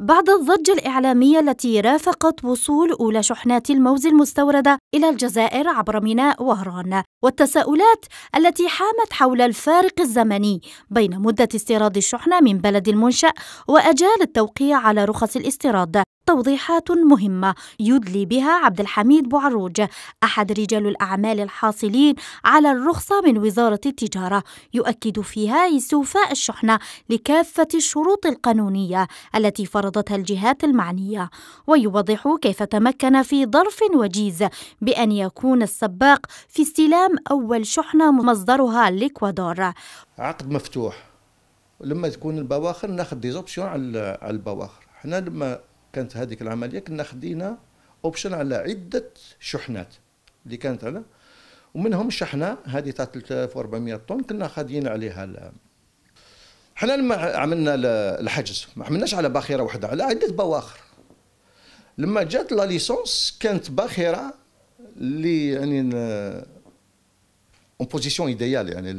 بعد الضجة الإعلامية التي رافقت وصول أولى شحنات الموز المستوردة إلى الجزائر عبر ميناء وهران والتساؤلات التي حامت حول الفارق الزمني بين مدة استيراد الشحنة من بلد المنشأ وأجال التوقيع على رخص الاستيراد توضيحات مهمة يدلي بها عبد الحميد بوعروج أحد رجال الأعمال الحاصلين على الرخصة من وزارة التجارة يؤكد فيها استوفاء الشحنة لكافة الشروط القانونية التي فرضتها الجهات المعنية ويوضح كيف تمكن في ظرف وجيز بأن يكون السباق في استلام تم أول شحنة مصدرها الإكوادور عقد مفتوح لما تكون البواخر ناخذ ديزوبسيون على البواخر حنا لما كانت هذيك العمليه كنا خدينا اوبشن على عده شحنات اللي كانت على ومنهم شحنه هذه تاع 3400 طن كنا خادين عليها ل... حنا لما عملنا الحجز ما عملناش على باخره واحده على عده بواخر لما جات لا ليسونس كانت باخره اللي يعني اون بوزيسيون ايديال يعني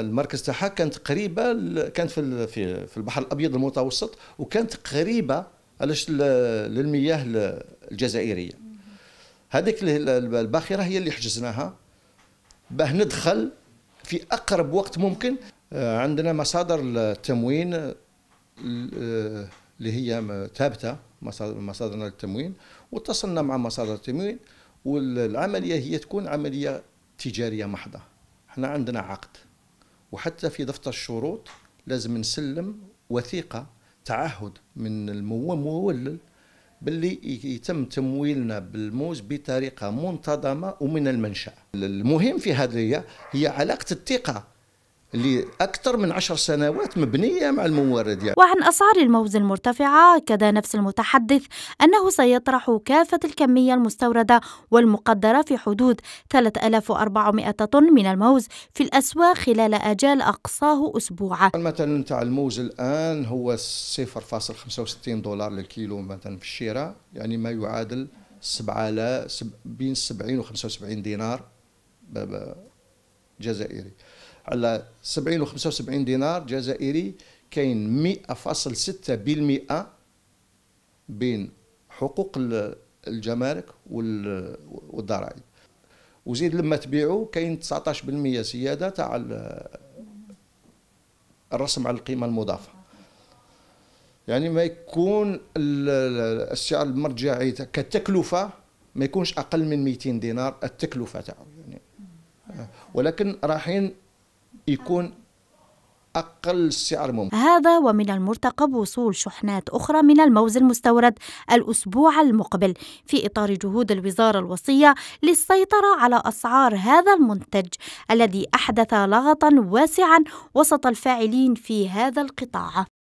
المركز تاعها كانت قريبه كانت في في البحر الابيض المتوسط وكانت قريبه علاش للمياه الجزائريه هذيك الباخره هي اللي حجزناها باه ندخل في اقرب وقت ممكن آه، عندنا مصادر التموين آه، اللي هي ثابته مصادرنا للتموين واتصلنا مع مصادر التموين والعملية هي تكون عملية تجارية محضة احنا عندنا عقد وحتى في دفتر الشروط لازم نسلم وثيقة تعهد من المولل باللي يتم تمويلنا بالموز بطريقة منتظمة ومن المنشأ المهم في هذه هي علاقة الثقة لأكثر من عشر سنوات مبنية مع المورد يعني. وعن أسعار الموز المرتفعة كذا نفس المتحدث أنه سيطرح كافة الكمية المستوردة والمقدرة في حدود 3400 طن من الموز في الأسواق خلال أجال أقصاه أسبوع مثلا نتاع الموز الآن هو 0.65 دولار للكيلو مثلا في الشراء يعني ما يعادل 7000 بين 70 و 75 دينار جزائري على 70 و 75 دينار جزائري كاين 100.6% بين حقوق الجمارك والضرائب وزيد لما تبيعوا كاين 19% زياده تاع الرسم على القيمه المضافه يعني ما يكون السعر المرجعي كتكلفه ما يكونش اقل من 200 دينار التكلفه تاعو يعني ولكن رايحين يكون أقل سعر ممكن هذا ومن المرتقب وصول شحنات أخرى من الموز المستورد الأسبوع المقبل في إطار جهود الوزارة الوصية للسيطرة على أسعار هذا المنتج الذي أحدث لغطا واسعا وسط الفاعلين في هذا القطاع